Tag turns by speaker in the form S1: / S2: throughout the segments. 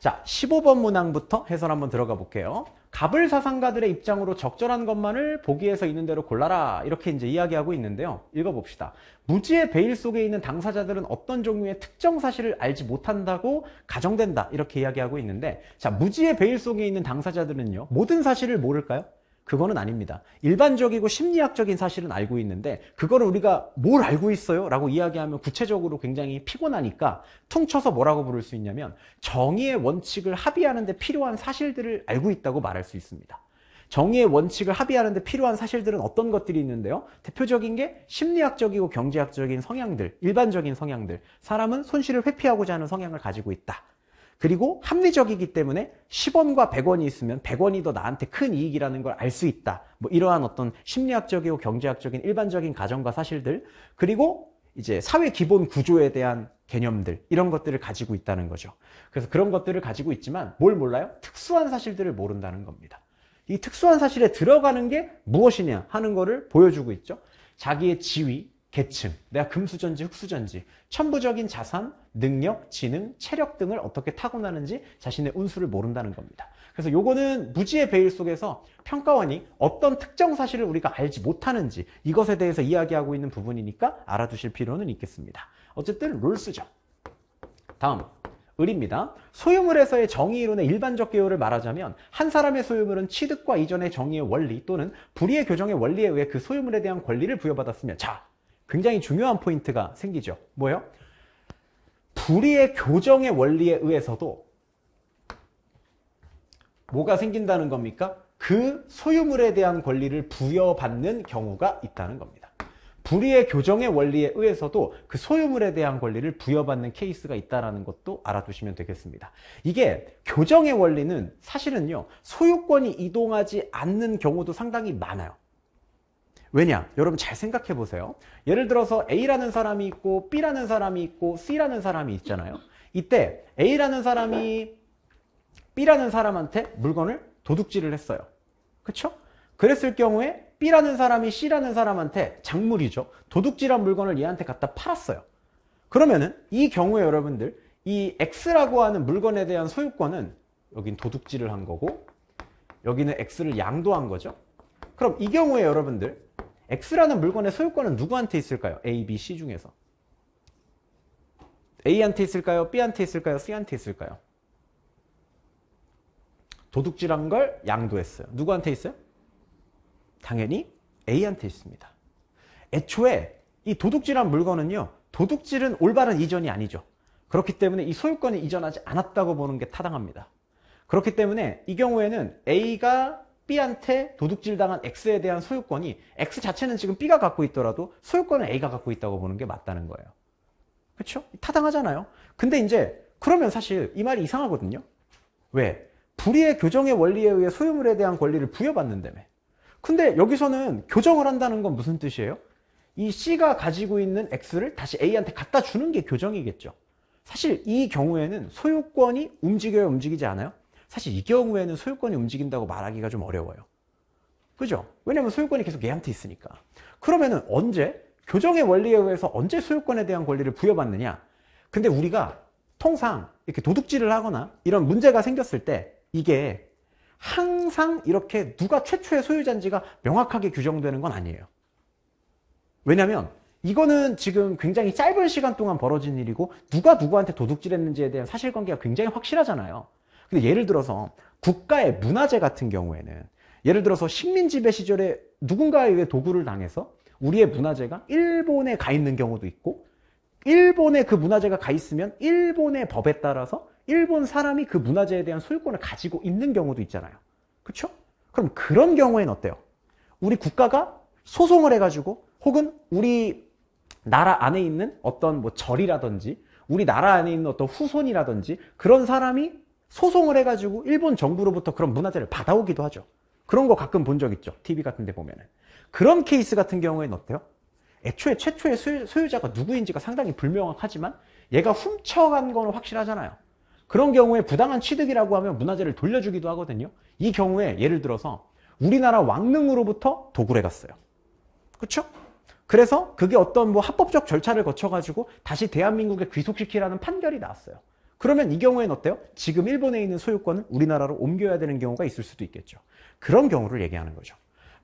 S1: 자 15번 문항부터 해설 한번 들어가 볼게요 갑을 사상가들의 입장으로 적절한 것만을 보기에서 있는 대로 골라라 이렇게 이제 이야기하고 있는데요 읽어봅시다 무지의 베일 속에 있는 당사자들은 어떤 종류의 특정 사실을 알지 못한다고 가정된다 이렇게 이야기하고 있는데 자 무지의 베일 속에 있는 당사자들은요 모든 사실을 모를까요? 그거는 아닙니다. 일반적이고 심리학적인 사실은 알고 있는데 그거를 우리가 뭘 알고 있어요? 라고 이야기하면 구체적으로 굉장히 피곤하니까 퉁쳐서 뭐라고 부를 수 있냐면 정의의 원칙을 합의하는 데 필요한 사실들을 알고 있다고 말할 수 있습니다. 정의의 원칙을 합의하는 데 필요한 사실들은 어떤 것들이 있는데요. 대표적인 게 심리학적이고 경제학적인 성향들, 일반적인 성향들. 사람은 손실을 회피하고자 하는 성향을 가지고 있다. 그리고 합리적이기 때문에 10원과 100원이 있으면 100원이 더 나한테 큰 이익이라는 걸 알 수 있다. 뭐 이러한 어떤 심리학적이고 경제학적인 일반적인 가정과 사실들 그리고 이제 사회 기본 구조에 대한 개념들 이런 것들을 가지고 있다는 거죠. 그래서 그런 것들을 가지고 있지만 뭘 몰라요? 특수한 사실들을 모른다는 겁니다. 이 특수한 사실에 들어가는 게 무엇이냐 하는 거를 보여주고 있죠. 자기의 지위, 계층, 내가 금수전지흙수전지 천부적인 자산, 능력, 지능, 체력 등을 어떻게 타고나는지 자신의 운수를 모른다는 겁니다. 그래서 요거는 무지의 베일 속에서 평가원이 어떤 특정 사실을 우리가 알지 못하는지 이것에 대해서 이야기하고 있는 부분이니까 알아두실 필요는 있겠습니다. 어쨌든 롤스죠. 다음. 을입니다. 소유물에서의 정의이론의 일반적 개요를 말하자면 한 사람의 소유물은 취득과 이전의 정의의 원리 또는 불의의 교정의 원리에 의해 그 소유물에 대한 권리를 부여받았으며 자 굉장히 중요한 포인트가 생기죠. 뭐예요? 불의의 교정의 원리에 의해서도 뭐가 생긴다는 겁니까? 그 소유물에 대한 권리를 부여받는 경우가 있다는 겁니다. 불의의 교정의 원리에 의해서도 그 소유물에 대한 권리를 부여받는 케이스가 있다는 것도 알아두시면 되겠습니다. 이게 교정의 원리는 사실은요. 소유권이 이동하지 않는 경우도 상당히 많아요. 왜냐? 여러분 잘 생각해 보세요. 예를 들어서 A라는 사람이 있고 B라는 사람이 있고 C라는 사람이 있잖아요. 이때 A라는 사람이 B라는 사람한테 물건을 도둑질을 했어요. 그렇죠? 그랬을 경우에 B라는 사람이 C라는 사람한테 작물이죠. 도둑질한 물건을 얘한테 갖다 팔았어요. 그러면은 이 경우에 여러분들 이 X라고 하는 물건에 대한 소유권은 여긴 도둑질을 한 거고 여기는 X를 양도한 거죠. 그럼 이 경우에 여러분들 X라는 물건의 소유권은 누구한테 있을까요? A, B, C 중에서. A한테 있을까요? B한테 있을까요? C한테 있을까요? 도둑질한 걸 양도했어요. 누구한테 있어요? 당연히 A한테 있습니다. 애초에 이 도둑질한 물건은요. 도둑질은 올바른 이전이 아니죠. 그렇기 때문에 이소유권이 이전하지 않았다고 보는 게 타당합니다. 그렇기 때문에 이 경우에는 A가 B한테 도둑질 당한 X에 대한 소유권이 X 자체는 지금 B가 갖고 있더라도 소유권은 A가 갖고 있다고 보는 게 맞다는 거예요. 그렇죠? 타당하잖아요. 근데 이제 그러면 사실 이 말이 이상하거든요. 왜? 불의의 교정의 원리에 의해 소유물에 대한 권리를 부여받는다며. 근데 여기서는 교정을 한다는 건 무슨 뜻이에요? 이 C가 가지고 있는 X를 다시 A한테 갖다 주는 게 교정이겠죠. 사실 이 경우에는 소유권이 움직여야 움직이지 않아요? 사실 이 경우에는 소유권이 움직인다고 말하기가 좀 어려워요. 그죠? 왜냐면 소유권이 계속 얘한테 있으니까. 그러면은 언제 교정의 원리에 의해서 언제 소유권에 대한 권리를 부여받느냐? 근데 우리가 통상 이렇게 도둑질을 하거나 이런 문제가 생겼을 때 이게 항상 이렇게 누가 최초의 소유자인지가 명확하게 규정되는 건 아니에요. 왜냐면 이거는 지금 굉장히 짧은 시간 동안 벌어진 일이고 누가 누구한테 도둑질했는지에 대한 사실관계가 굉장히 확실하잖아요. 근데 예를 들어서 국가의 문화재 같은 경우에는 예를 들어서 식민지배 시절에 누군가에 의해 도구를 당해서 우리의 문화재가 일본에 가 있는 경우도 있고 일본에 그 문화재가 가 있으면 일본의 법에 따라서 일본 사람이 그 문화재에 대한 소유권을 가지고 있는 경우도 있잖아요. 그렇죠? 그럼 그런 경우엔 어때요? 우리 국가가 소송을 해가지고 혹은 우리 나라 안에 있는 어떤 뭐 절이라든지 우리 나라 안에 있는 어떤 후손이라든지 그런 사람이 소송을 해가지고 일본 정부로부터 그런 문화재를 받아오기도 하죠. 그런 거 가끔 본 적 있죠. TV 같은 데 보면은. 그런 케이스 같은 경우에는 어때요? 애초에 최초의 소유자가 누구인지가 상당히 불명확하지만 얘가 훔쳐간 건 확실하잖아요. 그런 경우에 부당한 취득이라고 하면 문화재를 돌려주기도 하거든요. 이 경우에 예를 들어서 우리나라 왕릉으로부터 도굴해 갔어요. 그쵸 그래서 그게 어떤 뭐 합법적 절차를 거쳐가지고 다시 대한민국에 귀속시키라는 판결이 나왔어요. 그러면 이 경우에는 어때요? 지금 일본에 있는 소유권을 우리나라로 옮겨야 되는 경우가 있을 수도 있겠죠. 그런 경우를 얘기하는 거죠.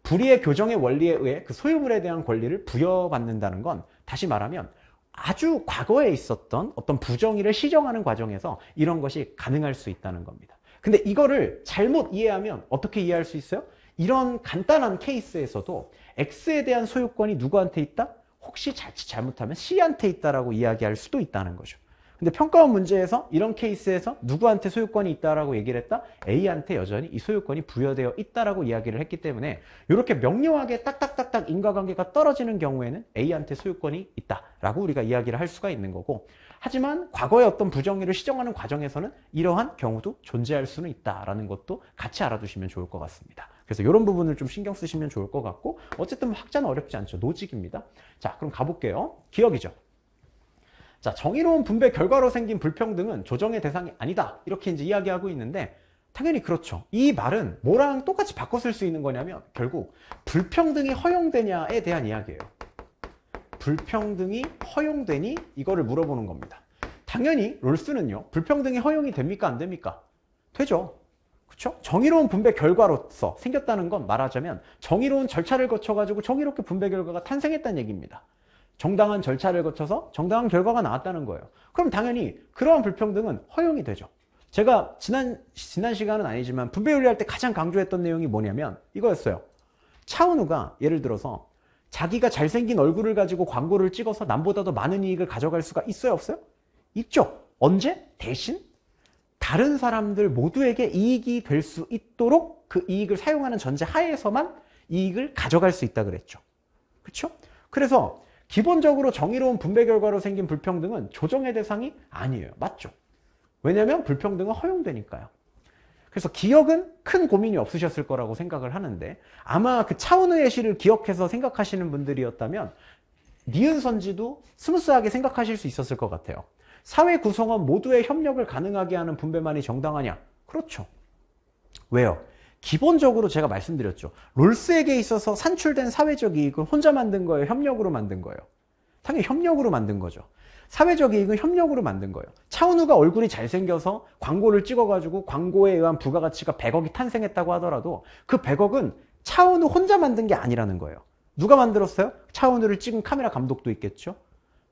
S1: 불의의 교정의 원리에 의해 그 소유물에 대한 권리를 부여받는다는 건 다시 말하면 아주 과거에 있었던 어떤 부정의를 시정하는 과정에서 이런 것이 가능할 수 있다는 겁니다. 근데 이거를 잘못 이해하면 어떻게 이해할 수 있어요? 이런 간단한 케이스에서도 X에 대한 소유권이 누구한테 있다? 혹시 자칫 잘못하면 C한테 있다라고 이야기할 수도 있다는 거죠. 근데 평가원 문제에서 이런 케이스에서 누구한테 소유권이 있다라고 얘기를 했다? A한테 여전히 이 소유권이 부여되어 있다라고 이야기를 했기 때문에 이렇게 명료하게 딱딱딱딱 인과관계가 떨어지는 경우에는 A한테 소유권이 있다라고 우리가 이야기를 할 수가 있는 거고 하지만 과거의 어떤 부정의를 시정하는 과정에서는 이러한 경우도 존재할 수는 있다라는 것도 같이 알아두시면 좋을 것 같습니다. 그래서 이런 부분을 좀 신경 쓰시면 좋을 것 같고 어쨌든 확자는 어렵지 않죠. 노직입니다. 자 그럼 가볼게요. 기억이죠. 자, 정의로운 분배 결과로 생긴 불평등은 조정의 대상이 아니다. 이렇게 이제 이야기하고 있는데 당연히 그렇죠. 이 말은 뭐랑 똑같이 바꿔 쓸수 있는 거냐면 결국 불평등이 허용되냐에 대한 이야기예요. 불평등이 허용되니 이거를 물어보는 겁니다. 당연히 롤스는요. 불평등이 허용이 됩니까 안 됩니까? 되죠. 그렇죠? 정의로운 분배 결과로서 생겼다는 건 말하자면 정의로운 절차를 거쳐가지고 정의롭게 분배 결과가 탄생했다는 얘기입니다. 정당한 절차를 거쳐서 정당한 결과가 나왔다는 거예요 그럼 당연히 그러한 불평등은 허용이 되죠 제가 지난 지난 시간은 아니지만 분배윤리할 때 가장 강조했던 내용이 뭐냐면 이거였어요 차은우가 예를 들어서 자기가 잘생긴 얼굴을 가지고 광고를 찍어서 남보다 도 많은 이익을 가져갈 수가 있어요 없어요? 있죠 언제? 대신 다른 사람들 모두에게 이익이 될 수 있도록 그 이익을 사용하는 전제 하에서만 이익을 가져갈 수 있다 그랬죠 그렇죠? 그래서 기본적으로 정의로운 분배 결과로 생긴 불평등은 조정의 대상이 아니에요. 맞죠? 왜냐하면 불평등은 허용되니까요. 그래서 기억은 큰 고민이 없으셨을 거라고 생각을 하는데 아마 그 차은우의 시를 기억해서 생각하시는 분들이었다면 니은 선지도 스무스하게 생각하실 수 있었을 것 같아요. 사회 구성원 모두의 협력을 가능하게 하는 분배만이 정당하냐? 그렇죠. 왜요? 기본적으로 제가 말씀드렸죠. 롤스에게 있어서 산출된 사회적 이익은 혼자 만든 거예요? 협력으로 만든 거예요? 당연히 협력으로 만든 거죠. 사회적 이익은 협력으로 만든 거예요. 차은우가 얼굴이 잘생겨서 광고를 찍어가지고 광고에 의한 부가가치가 100억이 탄생했다고 하더라도 그 100억은 차은우 혼자 만든 게 아니라는 거예요. 누가 만들었어요? 차은우를 찍은 카메라 감독도 있겠죠?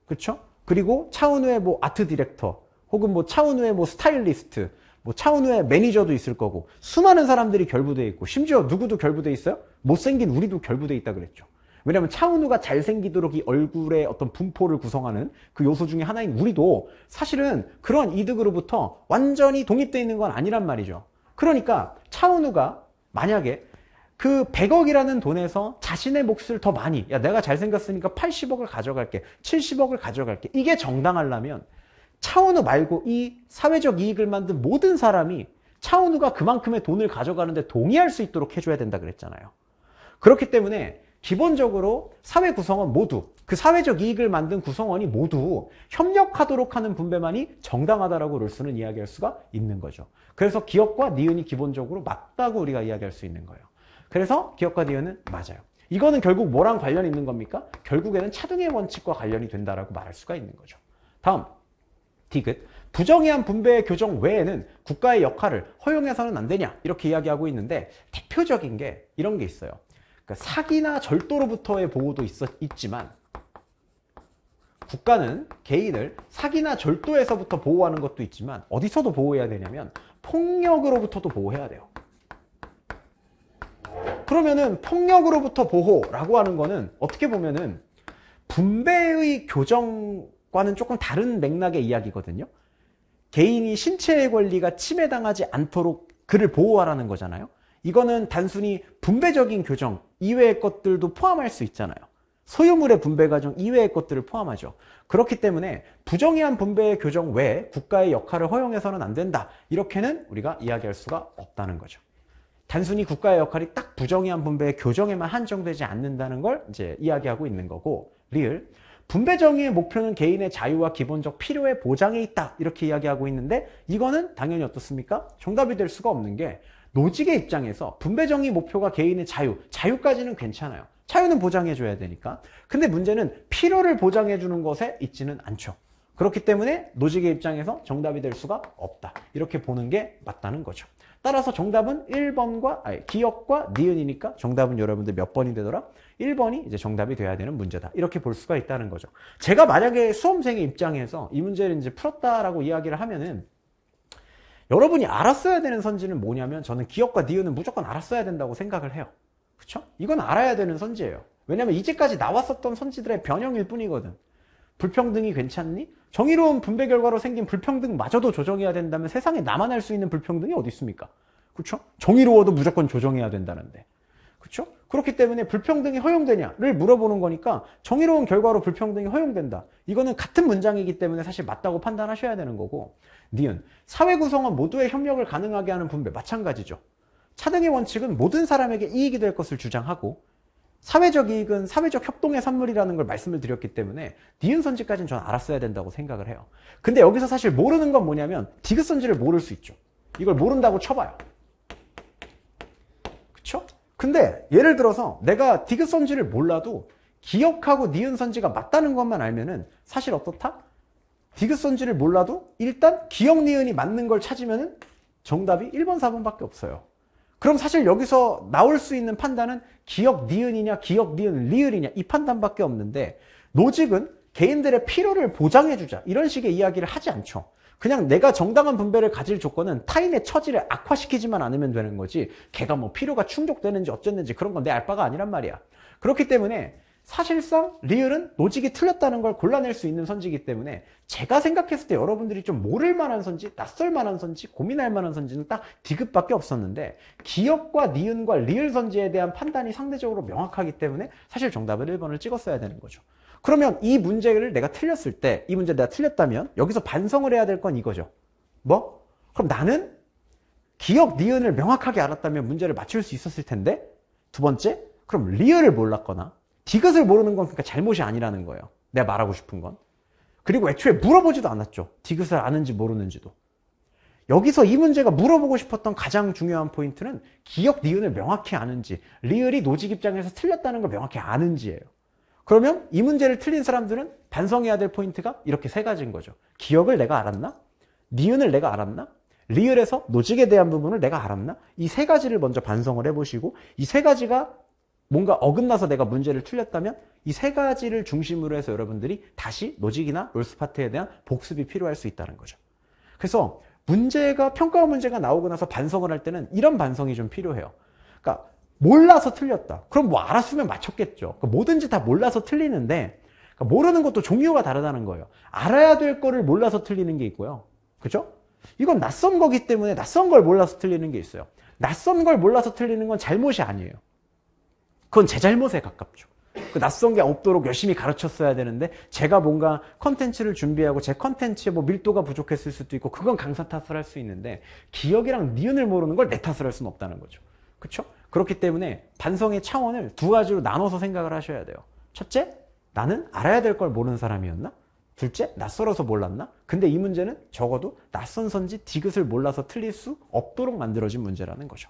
S1: 그렇죠? 그리고 차은우의 뭐 아트 디렉터 혹은 뭐 차은우의 뭐 스타일리스트 뭐 차은우의 매니저도 있을 거고 수많은 사람들이 결부돼 있고 심지어 누구도 결부돼 있어요? 못생긴 우리도 결부돼 있다 그랬죠. 왜냐면 차은우가 잘생기도록 이 얼굴의 어떤 분포를 구성하는 그 요소 중에 하나인 우리도 사실은 그런 이득으로부터 완전히 독립되어 있는 건 아니란 말이죠. 그러니까 차은우가 만약에 그 100억이라는 돈에서 자신의 몫을 더 많이 야 내가 잘생겼으니까 80억을 가져갈게 70억을 가져갈게 이게 정당하려면 차은우 말고 이 사회적 이익을 만든 모든 사람이 차은우가 그만큼의 돈을 가져가는데 동의할 수 있도록 해줘야 된다 그랬잖아요. 그렇기 때문에 기본적으로 사회 구성원 모두 그 사회적 이익을 만든 구성원이 모두 협력하도록 하는 분배만이 정당하다라고 롤스는 이야기할 수가 있는 거죠. 그래서 기업과 니은이 기본적으로 맞다고 우리가 이야기할 수 있는 거예요. 그래서 기업과 니은은 맞아요. 이거는 결국 뭐랑 관련이 있는 겁니까? 결국에는 차등의 원칙과 관련이 된다라고 말할 수가 있는 거죠. 다음 디귿 부정의한 분배 의 교정 외에는 국가의 역할을 허용해서는 안 되냐 이렇게 이야기하고 있는데 대표적인 게 이런 게 있어요 그러니까 사기나 절도로부터의 보호도 있었, 있지만 국가는 개인을 사기나 절도에서부터 보호하는 것도 있지만 어디서도 보호해야 되냐면 폭력으로부터도 보호해야 돼요 그러면은 폭력으로부터 보호라고 하는 거는 어떻게 보면은 분배의 교정 과는 조금 다른 맥락의 이야기거든요. 개인이 신체의 권리가 침해당하지 않도록 그를 보호하라는 거잖아요. 이거는 단순히 분배적인 교정 이외의 것들도 포함할 수 있잖아요. 소유물의 분배 과정 이외의 것들을 포함하죠. 그렇기 때문에 부정의한 분배의 교정 외에 국가의 역할을 허용해서는 안 된다. 이렇게는 우리가 이야기할 수가 없다는 거죠. 단순히 국가의 역할이 딱 부정의한 분배의 교정에만 한정되지 않는다는 걸 이제 이야기하고 있는 거고 리을 분배 정의의 목표는 개인의 자유와 기본적 필요의 보장에 있다 이렇게 이야기하고 있는데 이거는 당연히 어떻습니까? 정답이 될 수가 없는 게 노직의 입장에서 분배 정의 목표가 개인의 자유, 자유까지는 괜찮아요. 자유는 보장해줘야 되니까. 근데 문제는 필요를 보장해주는 것에 있지는 않죠. 그렇기 때문에 노직의 입장에서 정답이 될 수가 없다. 이렇게 보는 게 맞다는 거죠. 따라서 정답은 1번과, 아니, 기억과 니은이니까 정답은 여러분들 몇 번이 되더라? 1번이 이제 정답이 돼야 되는 문제다. 이렇게 볼 수가 있다는 거죠. 제가 만약에 수험생의 입장에서 이 문제를 이제 풀었다라고 이야기를 하면은 여러분이 알았어야 되는 선지는 뭐냐면 저는 기억과 니은은 무조건 알았어야 된다고 생각을 해요. 그쵸 이건 알아야 되는 선지예요. 왜냐면 이제까지 나왔었던 선지들의 변형일 뿐이거든. 불평등이 괜찮니? 정의로운 분배 결과로 생긴 불평등마저도 조정해야 된다면 세상에 나만 할 수 있는 불평등이 어디 있습니까? 그렇죠 정의로워도 무조건 조정해야 된다는데. 그렇죠 그렇기 때문에 불평등이 허용되냐를 물어보는 거니까 정의로운 결과로 불평등이 허용된다. 이거는 같은 문장이기 때문에 사실 맞다고 판단하셔야 되는 거고 니은 사회 구성원 모두의 협력을 가능하게 하는 분배 마찬가지죠. 차등의 원칙은 모든 사람에게 이익이 될 것을 주장하고 사회적 이익은 사회적 협동의 산물이라는 걸 말씀을 드렸기 때문에 니은 선지까지는 전 알았어야 된다고 생각을 해요. 근데 여기서 사실 모르는 건 뭐냐면 디귿 선지를 모를 수 있죠. 이걸 모른다고 쳐봐요. 근데 예를 들어서 내가 디귿 선지를 몰라도 기억하고 니은 선지가 맞다는 것만 알면은 사실 어떻다? 디귿 선지를 몰라도 일단 기억 니은이 맞는 걸 찾으면은 정답이 1번, 4번밖에 없어요. 그럼 사실 여기서 나올 수 있는 판단은 기억 니은이냐, 기억 니은 리을이냐 이 판단밖에 없는데 노직은 개인들의 필요를 보장해주자 이런 식의 이야기를 하지 않죠. 그냥 내가 정당한 분배를 가질 조건은 타인의 처지를 악화시키지만 않으면 되는 거지 걔가 뭐 필요가 충족되는지 어쨌는지 그런 건 내 알바가 아니란 말이야 그렇기 때문에 사실상 리을은 노직이 틀렸다는 걸 골라낼 수 있는 선지이기 때문에 제가 생각했을 때 여러분들이 좀 모를 만한 선지, 낯설 만한 선지, 고민할 만한 선지는 딱 디귿밖에 없었는데 기억과 니은과 리을 선지에 대한 판단이 상대적으로 명확하기 때문에 사실 정답을 1번을 찍었어야 되는 거죠. 그러면 이 문제를 내가 틀렸을 때, 이 문제 내가 틀렸다면 여기서 반성을 해야 될 건 이거죠. 뭐? 그럼 나는 기억 니은을 명확하게 알았다면 문제를 맞출 수 있었을 텐데 두 번째, 그럼 리을을 몰랐거나 디귿을 모르는 건 그러니까 잘못이 아니라는 거예요. 내가 말하고 싶은 건. 그리고 애초에 물어보지도 않았죠. 디귿을 아는지 모르는지도. 여기서 이 문제가 물어보고 싶었던 가장 중요한 포인트는 기억 니은을 명확히 아는지, 리을이 노직 입장에서 틀렸다는 걸 명확히 아는지예요. 그러면 이 문제를 틀린 사람들은 반성해야 될 포인트가 이렇게 세 가지인 거죠. 기억을 내가 알았나? 니은을 내가 알았나? 리을에서 노직에 대한 부분을 내가 알았나? 이 세 가지를 먼저 반성을 해보시고 이 세 가지가 뭔가 어긋나서 내가 문제를 틀렸다면 이 세 가지를 중심으로 해서 여러분들이 다시 노직이나 롤스파트에 대한 복습이 필요할 수 있다는 거죠. 그래서 문제가 평가 문제가 나오고 나서 반성을 할 때는 이런 반성이 좀 필요해요. 그러니까 몰라서 틀렸다. 그럼 뭐 알았으면 맞췄겠죠. 그러니까 뭐든지 다 몰라서 틀리는데 그러니까 모르는 것도 종류가 다르다는 거예요. 알아야 될 거를 몰라서 틀리는 게 있고요. 그죠? 이건 낯선 거기 때문에 낯선 걸 몰라서 틀리는 게 있어요. 낯선 걸 몰라서 틀리는 건 잘못이 아니에요. 그건 제 잘못에 가깝죠. 그 낯선 게 없도록 열심히 가르쳤어야 되는데 제가 뭔가 컨텐츠를 준비하고 제 컨텐츠에 뭐 밀도가 부족했을 수도 있고 그건 강사 탓을 할 수 있는데 기억이랑 니은을 모르는 걸 내 탓을 할 수는 없다는 거죠. 그렇죠? 그렇기 때문에 반성의 차원을 두 가지로 나눠서 생각을 하셔야 돼요. 첫째, 나는 알아야 될 걸 모르는 사람이었나? 둘째, 낯설어서 몰랐나? 근데 이 문제는 적어도 낯선 선지 디귿을 몰라서 틀릴 수 없도록 만들어진 문제라는 거죠.